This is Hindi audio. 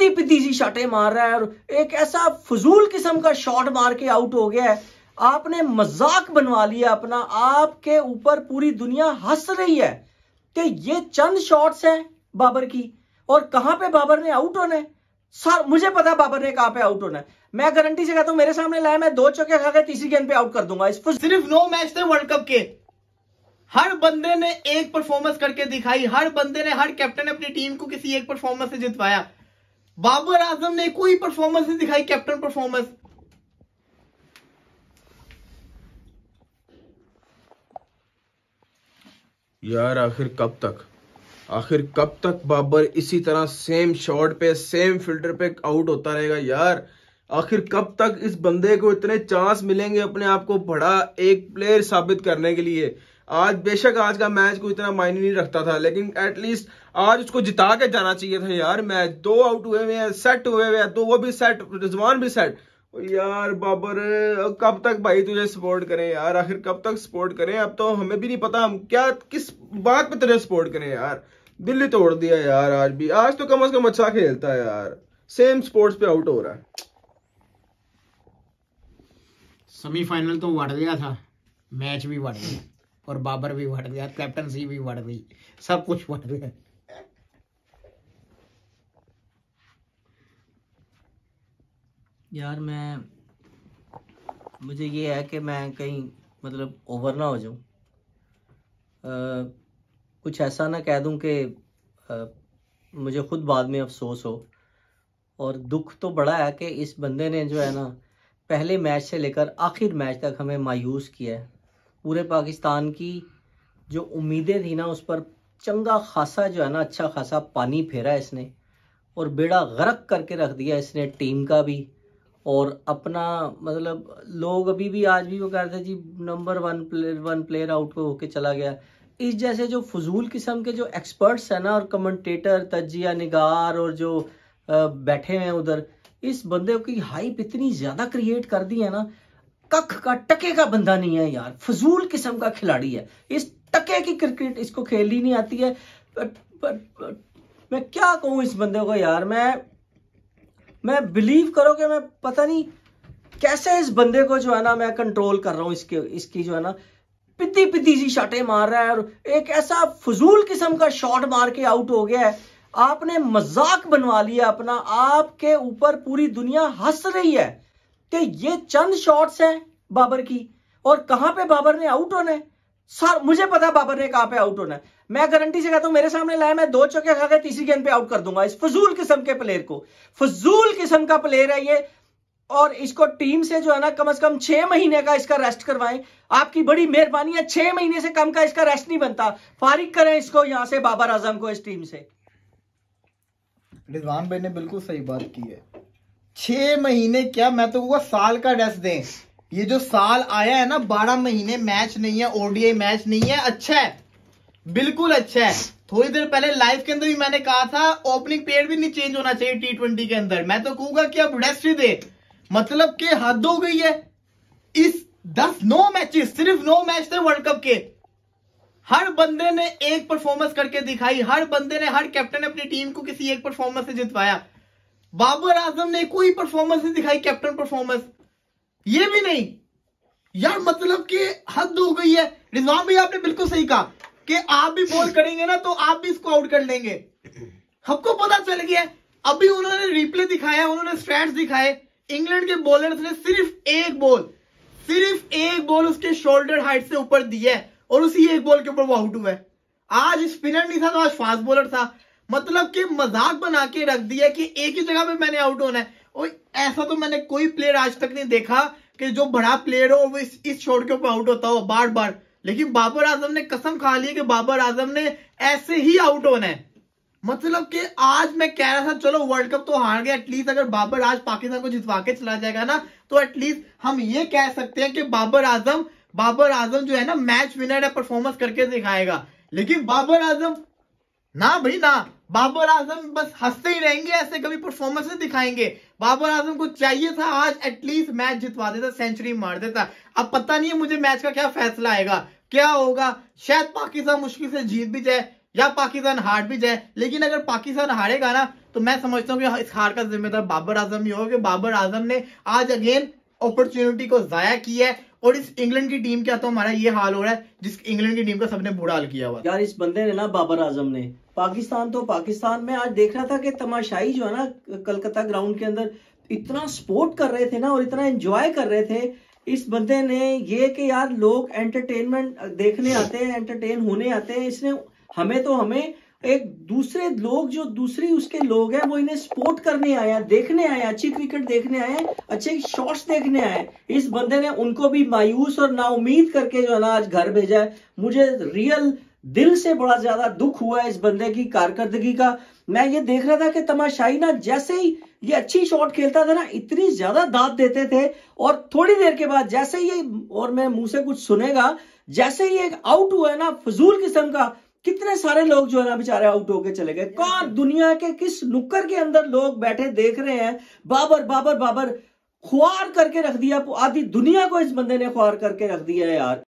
उल्टी पिती सी शटे मार रहा है और एक ऐसा फजूल किस्म का शॉट मार के आउट हो गया है आपने मजाक बनवा लिया अपना आपके ऊपर पूरी दुनिया हंस रही है कि ये चंद शॉट्स हैं बाबर की और कहां पे बाबर ने आउट होना है सर मुझे पता बाबर ने कहां पे आउट होना है मैं गारंटी से कहता हूं मेरे सामने लाया मैं दो चौके खाकर तीसरी गेंद पे आउट कर दूंगा इस पर सिर्फ नौ मैच थे वर्ल्ड कप के हर बंदे ने एक परफॉर्मेंस करके दिखाई हर बंदे ने हर कैप्टन ने अपनी टीम को किसी एक परफॉर्मेंस से जितवाया बाबर आजम ने कोई परफॉर्मेंस नहीं दिखाई कैप्टन परफॉर्मेंस यार आखिर कब तक आखिर कब तक बाबर इसी तरह सेम शॉट पे सेम फिल्टर पे आउट होता रहेगा यार आखिर कब तक इस बंदे को इतने चांस मिलेंगे अपने आप को बड़ा एक प्लेयर साबित करने के लिए आज बेशक आज का मैच को इतना मायने नहीं रखता था लेकिन एटलीस्ट आज उसको जिता के जाना चाहिए था यार मैच दो आउट हुए हुए हैं सेट हुए हुए हैं तो वो भी सेट रिजवान भी सेट यार बाबर कब तक भाई तुझे सपोर्ट करें यार आखिर कब तक सपोर्ट करें अब तो हमें भी नहीं पता हम क्या किस बात पे तुझे सपोर्ट करें यार दिल्ली तोड़ दिया यार आज भी आज तो कम अज कम अच्छा खेलता है यार सेम स्पोर्ट्स पे आउट हो रहा है सेमीफाइनल तो बढ़ गया था मैच भी बढ़ गया और बाबर भी बढ़ गया कैप्टनसी भी बढ़ गई सब कुछ बढ़ गया यार मैं मुझे ये है कि मैं कहीं मतलब ओवर ना हो जाऊं कुछ ऐसा ना कह दूं कि मुझे खुद बाद में अफसोस हो और दुख तो बड़ा है कि इस बंदे ने जो है ना पहले मैच से लेकर आखिर मैच तक हमें मायूस किया है पूरे पाकिस्तान की जो उम्मीदें थी ना उस पर चंगा खासा जो है ना अच्छा खासा पानी फेरा इसने और बेड़ा गरक करके रख दिया इसने टीम का भी और अपना मतलब लोग अभी भी आज भी वो कह रहे थे जी number one player one player out को होके चला गया इस जैसे जो फजूल किस्म के जो एक्सपर्ट्स हैं ना और कमेंटेटर तजिया निगार और जो बैठे हैं उधर इस बंदे की हाइप इतनी ज़्यादा क्रिएट कर दी है ना कख का टके का बंदा नहीं है यार फजूल किस्म का खिलाड़ी है इस टके की क्रिकेट इसको खेलनी नहीं आती है पर, पर, पर, मैं क्या कहूं इस बंदे को यार मैं मैं बिलीव करो कि मैं पता नहीं कैसे इस बंदे को जो है ना मैं कंट्रोल कर रहा हूँ इसके इसकी जो है ना पिद्दी पिद्दी सी शॉटें मार रहा है और एक ऐसा फजूल किस्म का शॉट मार के आउट हो गया है आपने मजाक बनवा लिया अपना आपके ऊपर पूरी दुनिया हंस रही है कि ये चंद शॉट्स हैं बाबर की और कहां पे बाबर ने आउट होना है सर मुझे पता बाबर ने कहां पे आउट होना है मैं गारंटी से कहता हूं मेरे सामने लाया मैं दो चौके खाकर तीसरी गेंद पे आउट कर दूंगा इस फजूल किस्म के प्लेयर को फजूल किस्म का प्लेयर है ये और इसको टीम से जो है ना कम से कम छह महीने का इसका रेस्ट करवाएं आपकी बड़ी मेहरबानी है छह महीने से कम का इसका रेस्ट नहीं बनता फारिक करें इसको यहां से बाबर आजम को इस टीम से रिजवान भाई ने बिल्कुल सही बात की है छह महीने क्या मैं तो हुआ साल का रेस्ट दें ये जो साल आया है ना बारह महीने मैच नहीं है ओडीआई मैच नहीं है अच्छा है बिल्कुल अच्छा है थोड़ी देर पहले लाइव के अंदर भी मैंने कहा था ओपनिंग पेयर भी नहीं चेंज होना चाहिए टी ट्वेंटी के अंदर मैं तो कहूंगा कि अब रेस्ट ही दे मतलब के हद हो गई है इस दस नौ मैच सिर्फ नौ मैच थे वर्ल्ड कप के हर बंदे ने एक परफॉर्मेंस करके दिखाई हर बंदे ने हर कैप्टन ने अपनी टीम को किसी एक परफॉर्मेंस से जितवाया बाबर आजम ने कोई परफॉर्मेंस नहीं दिखाई कैप्टन परफॉर्मेंस ये भी नहीं यार मतलब कि हद हो गई है रिजवान भाई आपने बिल्कुल सही कहा कि आप भी बॉल करेंगे ना तो आप भी इसको आउट कर लेंगे हमको पता चल गया अभी उन्होंने रिप्ले दिखाया उन्होंने स्ट्रैट दिखाए इंग्लैंड के बॉलर ने सिर्फ एक बॉल सिर्फ एक बॉल उसके शोल्डर हाइट से ऊपर दी है और उसी एक बॉल के ऊपर वो आउट हुआ है आज स्पिनर नहीं था तो आज फास्ट बॉलर था मतलब कि मजाक बना के रख दिया कि एक ही जगह पे मैंने आउट होना है और ऐसा तो मैंने कोई प्लेयर आज तक नहीं देखा कि जो बड़ा प्लेयर हो वो इस, इस शॉट के ऊपर आउट होता हो बार बार लेकिन बाबर आजम ने कसम खा ली कि बाबर आजम ने ऐसे ही आउट होना है मतलब कि आज मैं कह रहा था चलो वर्ल्ड कप तो हार गया एटलीस्ट अगर बाबर आज पाकिस्तान को जितवा के चला जाएगा ना तो एटलीस्ट हम ये कह सकते हैं कि बाबर आजम बाबर आजम जो है ना मैच विनर है परफॉर्मेंस करके दिखाएगा लेकिन बाबर आजम ना भाई ना बाबर आजम बस हंसते ही रहेंगे ऐसे कभी परफॉर्मेंस नहीं दिखाएंगे बाबर आजम को चाहिए था आज एटलीस्ट मैच जितवा देता सेंचुरी मार देता अब पता नहीं है मुझे मैच का क्या फैसला आएगा क्या होगा शायद पाकिस्तान मुश्किल से जीत भी जाए या पाकिस्तान हार भी जाए लेकिन अगर पाकिस्तान हारेगा ना तो मैं समझता हूँ कि हाँ, इस हार का जिम्मेदार बाबर आजम ही होगा बाबर आजम ने आज अगेन अपॉर्चुनिटी को जाया किया है और इस इंग्लैंड की टीम का तो हमारा ये हाल हो रहा है जिस इंग्लैंड की टीम का सबने बुरा हाल किया हुआ यार इस बंदे ने ना बाबर आजम ने पाकिस्तान तो पाकिस्तान में आज देख रहा था कि तमाशाई जो है ना कलकत्ता ग्राउंड के अंदर इतना सपोर्ट कर रहे थे ना और इतना एंजॉय कर रहे थे इस बंदे ने ये कि यार लोग एंटरटेनमेंट देखने आते हैं एंटरटेन होने आते हैं इसने हमें तो हमें एक दूसरे लोग जो दूसरी उसके लोग हैं वो इन्हें सपोर्ट करने आए हैं देखने आए हैं अच्छी क्रिकेट देखने आए हैं अच्छे शॉट्स देखने आए हैं इस बंदे ने उनको भी मायूस और नाउमीद करके जो है ना आज घर भेजा है मुझे रियल दिल से बड़ा ज्यादा दुख हुआ है इस बंदे की कारकर्दगी का मैं ये देख रहा था कि तमाशाई ना जैसे ही ये अच्छी शॉट खेलता था ना इतनी ज्यादा दांत देते थे और थोड़ी देर के बाद जैसे ही और मैं मुंह से कुछ सुनेगा जैसे ही एक आउट हुआ है ना फजूल किस्म का कितने सारे लोग जो है ना बेचारे आउट होके चले गए कौन दुनिया के किस नुक्कर के अंदर लोग बैठे देख रहे हैं बाबर बाबर बाबर खुआर करके रख दिया आधी दुनिया को इस बंदे ने खुआर करके रख दिया है यार